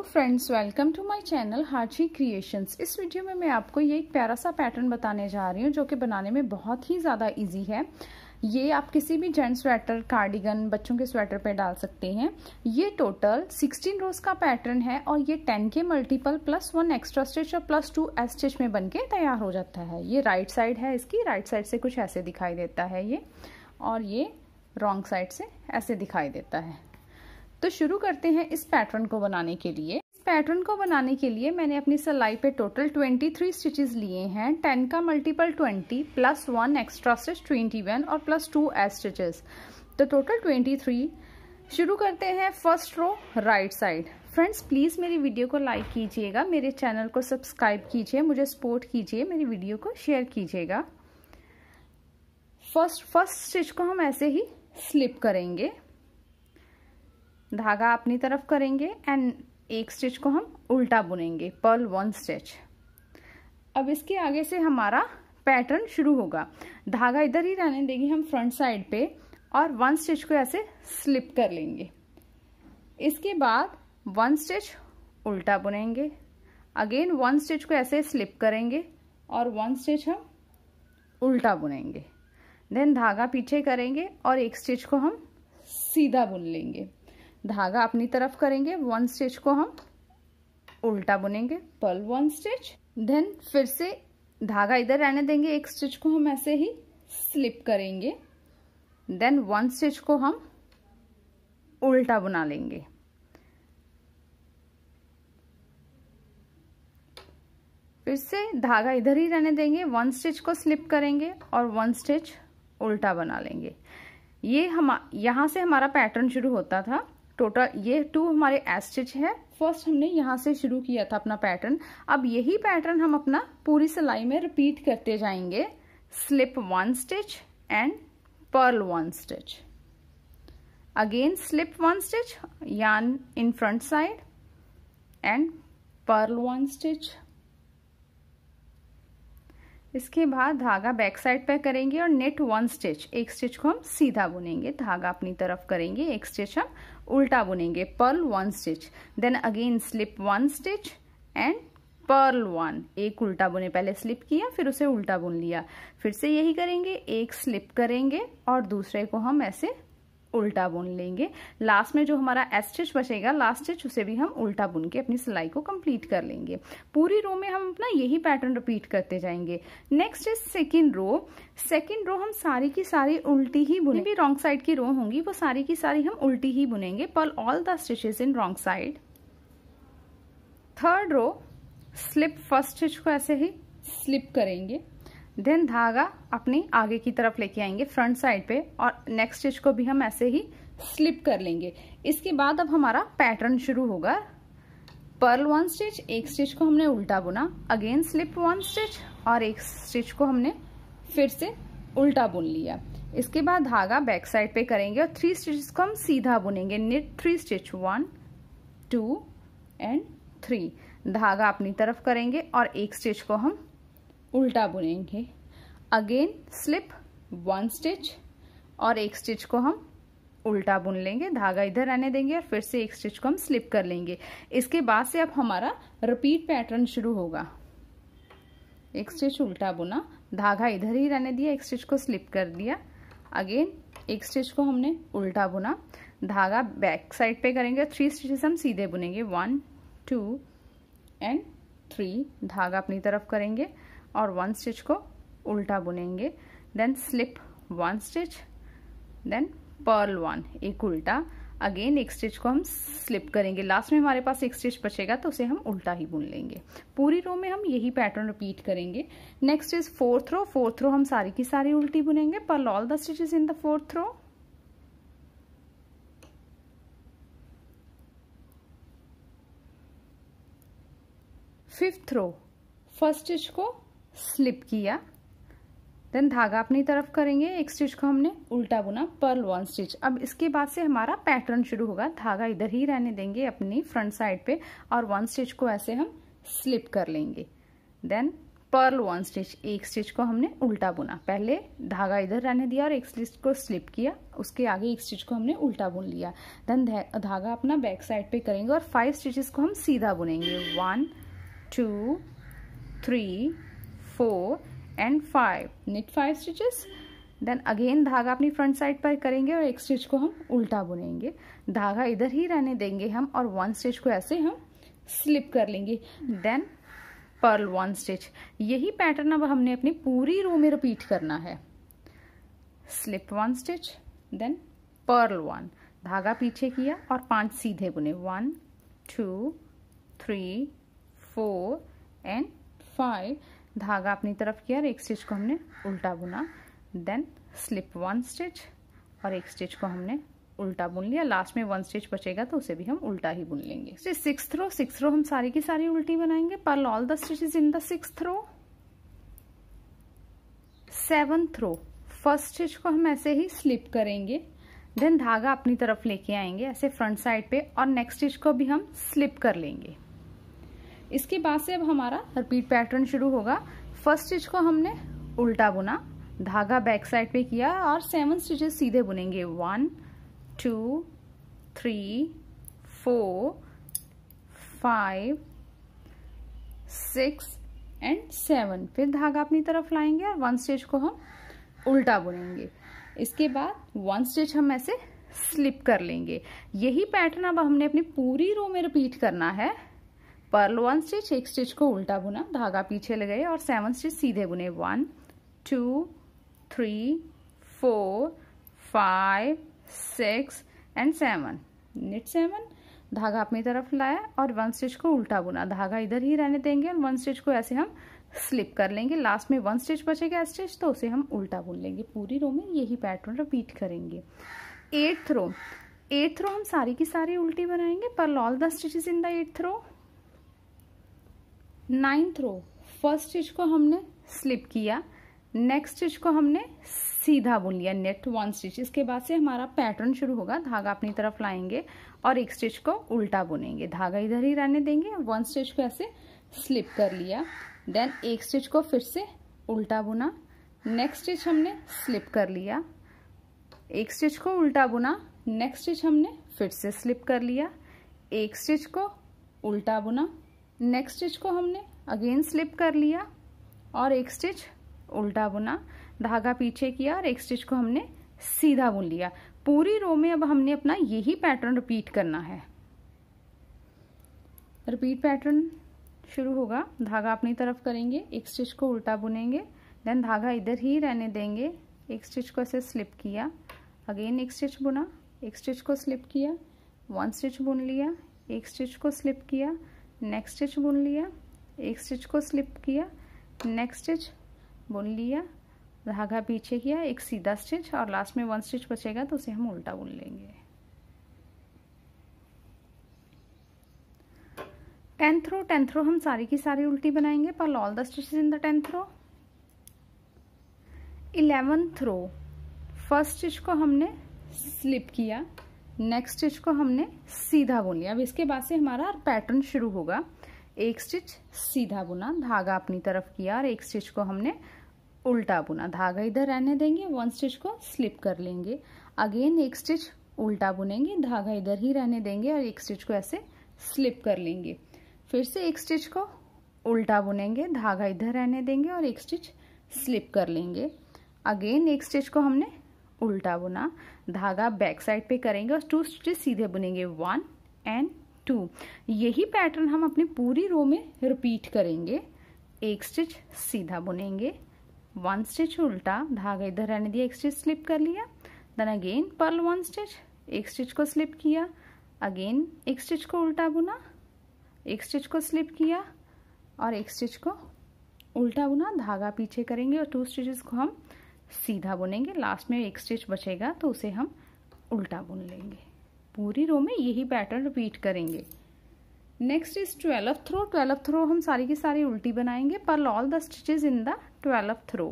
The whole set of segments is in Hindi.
hello friends welcome to my channel हार्ची क्रिएशंस इस वीडियो में मैं आपको ये एक प्यारा सा पैटर्न बताने जा रही हूँ जो कि बनाने में बहुत ही ज़्यादा इजी है ये आप किसी भी जेंट स्वेटर कार्डिगन बच्चों के स्वेटर पे डाल सकते हैं ये टोटल 16 रोज का पैटर्न है और ये 10 के multiple plus one extra stitch और प्लस टू एस स्टिच में बन के तैयार हो जाता है ये राइट साइड है इसकी राइट साइड से कुछ ऐसे दिखाई देता है ये और ये रॉन्ग साइड से ऐसे दिखाई देता है तो शुरू करते हैं इस पैटर्न को बनाने के लिए इस पैटर्न को बनाने के लिए मैंने अपनी सिलाई पे टोटल 23 थ्री स्टिचेज लिए हैं 10 का multiple 20 plus one extra stitch 21 और प्लस टू एस स्टिचेस तो टोटल 23 शुरू करते हैं first row right side friends please मेरी वीडियो को लाइक कीजिएगा मेरे चैनल को सब्सक्राइब कीजिए मुझे सपोर्ट कीजिए मेरी वीडियो को शेयर कीजिएगा फर्स्ट फर्स्ट स्टिच को हम ऐसे ही स्लिप करेंगे धागा अपनी तरफ करेंगे एंड एक स्टिच को हम उल्टा बुनेंगे पर्ल वन स्टिच अब इसके आगे से हमारा पैटर्न शुरू होगा धागा इधर ही रहने देंगे हम फ्रंट साइड पे और वन स्टिच को ऐसे स्लिप कर लेंगे इसके बाद वन स्टिच उल्टा बुनेंगे अगेन वन स्टिच को ऐसे स्लिप करेंगे और वन स्टिच हम उल्टा बुनेंगे देन धागा पीछे करेंगे और एक स्टिच को हम सीधा बुन लेंगे धागा अपनी तरफ करेंगे वन स्टिच को हम उल्टा बुनेंगे पल वन स्टिच देन फिर से धागा इधर रहने देंगे एक स्टिच को हम ऐसे ही स्लिप करेंगे देन वन स्टिच को हम उल्टा बुना लेंगे फिर से धागा इधर ही रहने देंगे वन स्टिच को स्लिप करेंगे और वन स्टिच उल्टा बना लेंगे ये हम यहाँ से हमारा पैटर्न शुरू होता था टोटल ये टू हमारे एस्टिच है फर्स्ट हमने यहाँ से शुरू किया था अपना पैटर्न अब यही पैटर्न हम अपना पूरी सिलाई में रिपीट करते जाएंगे slip one stitch and purl one stitch again slip one stitch yarn in front side and purl one stitch इसके बाद धागा बैक साइड पर करेंगे और नेट वन स्टिच एक स्टिच को हम सीधा बुनेंगे धागा अपनी तरफ करेंगे एक स्टिच हम उल्टा बुनेंगे purl one stitch then again slip one stitch and purl one एक उल्टा बुने पहले स्लिप किया फिर उसे उल्टा बुन लिया फिर से यही करेंगे एक स्लिप करेंगे और दूसरे को हम ऐसे उल्टा बुन लेंगे लास्ट में जो हमारा एस्टिच बचेगा लास्ट स्टिच उसे भी हम उल्टा बुन के अपनी सिलाई को कंप्लीट कर लेंगे पूरी रो में हम अपना यही पैटर्न रिपीट करते जाएंगे next is second row second row हम सारी की सारी उल्टी ही बुने भी रॉन्ग साइड की रो होंगी वो सारी की सारी हम उल्टी ही बुनेंगे purl all the stitches in wrong side third row slip first stitch को ऐसे ही स्लिप करेंगे देन धागा अपनी आगे की तरफ लेके आएंगे फ्रंट साइड पे और नेक्स्ट स्टिच को भी हम ऐसे ही स्लिप कर लेंगे इसके बाद अब हमारा पैटर्न शुरू होगा पर्ल वन स्टिच एक स्टिच को हमने उल्टा बुना अगेन स्लिप वन स्टिच और एक स्टिच को हमने फिर से उल्टा बुन लिया इसके बाद धागा बैक साइड पे करेंगे और थ्री स्टिच को हम सीधा बुनेंगे knit three stitch one two and three धागा अपनी तरफ करेंगे और एक स्टिच को हम उल्टा बुनेंगे अगेन स्लिप वन स्टिच और एक स्टिच को हम उल्टा बुन लेंगे धागा इधर रहने देंगे और फिर से एक स्टिच को हम स्लिप कर लेंगे इसके बाद से अब हमारा रिपीट पैटर्न शुरू होगा एक स्टिच उल्टा बुना धागा इधर ही रहने दिया एक स्टिच को स्लिप कर दिया अगेन एक स्टिच को हमने उल्टा बुना धागा बैक साइड पे करेंगे थ्री स्टिचेस हम सीधे बुनेंगे वन टू एंड थ्री धागा अपनी तरफ करेंगे और वन स्टिच को उल्टा बुनेंगे then slip one stitch then purl one एक उल्टा अगेन एक स्टिच को हम स्लिप करेंगे लास्ट में हमारे पास एक स्टिच बचेगा तो उसे हम उल्टा ही बुन लेंगे पूरी रो में हम यही पैटर्न रिपीट करेंगे next is fourth row fourth row हम सारी की सारी उल्टी बुनेंगे purl all the stitches in the fourth row fifth row first stitch को स्लिप किया देन धागा अपनी तरफ करेंगे एक स्टिच को हमने उल्टा बुना पर्ल वन स्टिच अब इसके बाद से हमारा पैटर्न शुरू होगा धागा इधर ही रहने देंगे अपनी फ्रंट साइड पे और वन स्टिच को ऐसे हम स्लिप कर लेंगे देन पर्ल वन स्टिच एक स्टिच को हमने उल्टा बुना पहले धागा इधर रहने दिया और एक स्टिच को स्लिप किया उसके आगे एक स्टिच को हमने उल्टा बुन लिया देन धागा अपना बैक साइड पे करेंगे और फाइव स्टिचेस को हम सीधा बुनेंगे one two three four and five knit five stitches then again धागा अपनी फ्रंट साइड पर करेंगे और एक स्टिच को हम उल्टा बुनेंगे धागा इधर ही रहने देंगे हम और वन स्टिच को ऐसे हम स्लिप कर लेंगे देन पर्ल वन स्टिच यही पैटर्न अब हमने अपनी पूरी रो में रिपीट करना है slip one stitch then purl one धागा पीछे किया और पांच सीधे बुने one two three four and five धागा अपनी तरफ किया और एक स्टिच को हमने उल्टा बुना देन स्लिप वन स्टिच और एक स्टिच को हमने उल्टा बुन लिया लास्ट में वन स्टिच बचेगा तो उसे भी हम उल्टा ही बुन लेंगे stitch sixth row sixth row हम सारी की सारी उल्टी बनाएंगे purl all the stitches in the sixth row seventh row first stitch को हम ऐसे ही स्लिप करेंगे देन धागा अपनी तरफ लेके आएंगे ऐसे फ्रंट साइड पे और नेक्स्ट स्टिच को भी हम स्लिप कर लेंगे इसके बाद से अब हमारा रिपीट पैटर्न शुरू होगा फर्स्ट स्टिच को हमने उल्टा बुना धागा बैक साइड पे किया और सेवन स्टिचेस सीधे बुनेंगे one two three four five six and seven फिर धागा अपनी तरफ लाएंगे और वन स्टिच को हम उल्टा बुनेंगे इसके बाद वन स्टिच हम ऐसे स्लिप कर लेंगे यही पैटर्न अब हमने अपनी पूरी रो में रिपीट करना है पर्ल वन स्टिच एक स्टिच को उल्टा बुना धागा पीछे लगाए और सेवन स्टिच सीधे बुने one two three four five six and seven knit seven धागा अपनी तरफ लाया और वन स्टिच को उल्टा बुना धागा इधर ही रहने देंगे और वन स्टिच को ऐसे हम स्लिप कर लेंगे लास्ट में वन स्टिच बचेगा स्टिच तो उसे हम उल्टा बुन लेंगे पूरी रो में यही पैटर्न रिपीट करेंगे एट्थ रो एट्थ रो हम सारी की सारी उल्टी बनाएंगे purl all the stitches in the eighth row ninth row first stitch को हमने स्लिप किया नेक्स्ट स्टिच को हमने सीधा बुन लिया नेट वन स्टिच इसके बाद से हमारा पैटर्न शुरू होगा धागा अपनी तरफ लाएंगे और एक स्टिच को उल्टा बुनेंगे धागा इधर ही रहने देंगे वन स्टिच को ऐसे स्लिप कर लिया देन एक स्टिच को फिर से उल्टा बुना नेक्स्ट स्टिच हमने स्लिप कर लिया एक स्टिच को उल्टा बुना नेक्स्ट स्टिच हमने फिर से स्लिप कर लिया एक स्टिच को उल्टा बुना नेक्स्ट स्टिच को हमने अगेन स्लिप कर लिया और एक स्टिच उल्टा बुना धागा पीछे किया और एक स्टिच को हमने सीधा बुन लिया पूरी रो में अब हमने अपना यही पैटर्न रिपीट करना है रिपीट पैटर्न शुरू होगा धागा अपनी तरफ करेंगे एक स्टिच को उल्टा बुनेंगे देन धागा इधर ही रहने देंगे एक स्टिच को ऐसे स्लिप किया अगेन एक स्टिच बुना एक स्टिच को स्लिप किया वन स्टिच बुन लिया एक स्टिच को स्लिप किया नेक्स्ट स्टिच बुन लिया एक स्टिच को स्लिप किया नेक्स्ट स्टिच बुन लिया धागा पीछे किया एक सीधा स्टिच और लास्ट में वन स्टिच बचेगा तो उसे हम उल्टा बुन लेंगे टेंथ रो टेंथ रो हम सारी की सारी उल्टी बनाएंगे purl all the stitches in the tenth row eleventh row first stitch को हमने स्लिप किया नेक्स्ट स्टिच को हमने सीधा बुन लिया अब इसके बाद से हमारा पैटर्न शुरू होगा एक स्टिच सीधा बुना धागा अपनी तरफ किया और एक स्टिच को हमने उल्टा बुना धागा इधर रहने देंगे वन स्टिच को स्लिप कर लेंगे अगेन एक स्टिच उल्टा बुनेंगे धागा इधर ही रहने देंगे और एक स्टिच को ऐसे स्लिप कर लेंगे फिर से एक स्टिच को उल्टा बुनेंगे धागा इधर रहने देंगे और एक स्टिच स्लिप कर लेंगे अगेन एक स्टिच को हमने उल्टा बुना धागा बैक साइड पे करेंगे और टू स्टिचेस सीधे बुनेंगे वन एंड टू यही पैटर्न हम अपने पूरी रो में रिपीट करेंगे एक स्टिच सीधा बुनेंगे वन स्टिच उल्टा धागा इधर रहने दिया एक स्टिच स्लिप कर लिया then again purl one stitch एक स्टिच को स्लिप किया अगेन एक स्टिच को उल्टा बुना एक स्टिच को स्लिप किया और एक स्टिच को उल्टा बुना धागा पीछे करेंगे और टू स्टिचेस को हम सीधा बुनेंगे लास्ट में एक स्टिच बचेगा तो उसे हम उल्टा बुन लेंगे पूरी रो में यही पैटर्न रिपीट करेंगे next is twelfth row twelfth row हम सारी की सारी उल्टी बनाएंगे purl all the stitches in the twelfth row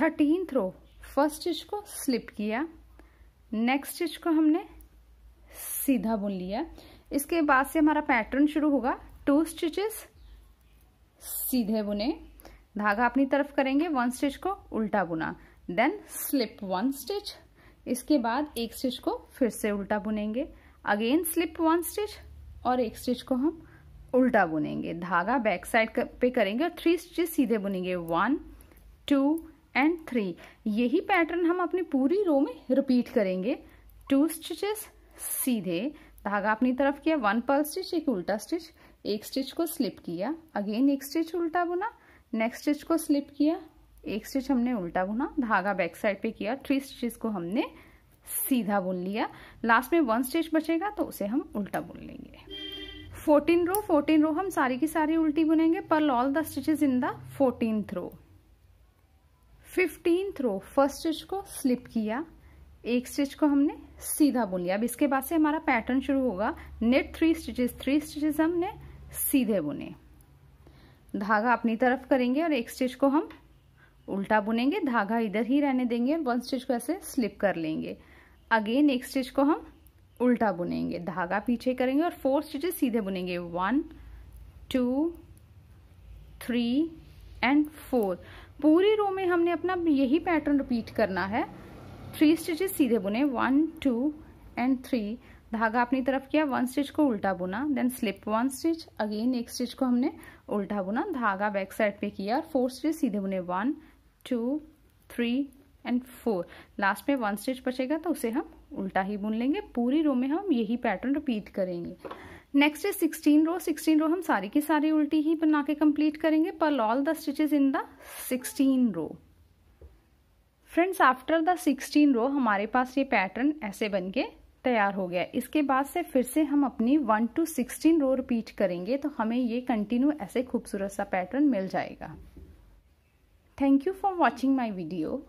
thirteenth row first stitch को स्लिप किया नेक्स्ट स्टिच को हमने सीधा बुन लिया इसके बाद से हमारा पैटर्न शुरू होगा टू स्टिचेस सीधे बुने धागा अपनी तरफ करेंगे वन स्टिच को उल्टा बुना देन स्लिप वन स्टिच इसके बाद एक स्टिच को फिर से उल्टा बुनेंगे अगेन स्लिप वन स्टिच और एक स्टिच को हम उल्टा बुनेंगे धागा बैक साइड पे करेंगे और थ्री स्टिच सीधे बुनेंगे वन टू एंड थ्री यही पैटर्न हम अपनी पूरी रो में रिपीट करेंगे टू स्टिचेस सीधे धागा अपनी तरफ किया वन पल स्टिच एक उल्टा स्टिच एक स्टिच को स्लिप किया अगेन एक स्टिच उल्टा बुना नेक्स्ट स्टिच को स्लिप किया एक स्टिच हमने उल्टा बुना धागा बैक साइड पे किया थ्री स्टिचेस को हमने सीधा बुन लिया लास्ट में वन स्टिच बचेगा तो उसे हम उल्टा बुन लेंगे 14 रो 14 रो हम सारी की सारी उल्टी बुनेंगे purl all the stitches in the fourteen row fifteen row first stitch को स्लिप किया एक स्टिच को हमने सीधा बुन लिया अब इसके बाद से हमारा पैटर्न शुरू होगा knit three stitches three stitches हमने सीधे बुने धागा अपनी तरफ करेंगे और एक स्टिच को हम उल्टा बुनेंगे धागा इधर ही रहने देंगे और वन स्टिच को ऐसे स्लिप कर लेंगे अगेन एक स्टिच को हम उल्टा बुनेंगे धागा पीछे करेंगे और फोर स्टिचेस सीधे बुनेंगे one two three and four पूरी रो में हमने अपना यही पैटर्न रिपीट करना है थ्री स्टिचेस सीधे बुने वन टू एंड थ्री धागा अपनी तरफ किया वन स्टिच को उल्टा बुना then slip one stitch again एक स्टिच को हमने उल्टा बुना धागा बैक साइड पे किया और फोर स्टिच सीधे बुने one two three and four last में वन स्टिच बचेगा तो उसे हम उल्टा ही बुन लेंगे पूरी रो में हम यही पैटर्न रिपीट करेंगे नेक्स्ट है सिक्सटीन रो सिक्सटीन रो हम सारी की सारी उल्टी ही बना के कम्प्लीट करेंगे purl all the stitches in the sixteen row friends after the sixteen row हमारे पास ये पैटर्न ऐसे बन के तैयार हो गया इसके बाद से फिर से हम अपनी one to sixteen row repeat करेंगे तो हमें ये कंटिन्यू ऐसे खूबसूरत सा पैटर्न मिल जाएगा thank you for watching my video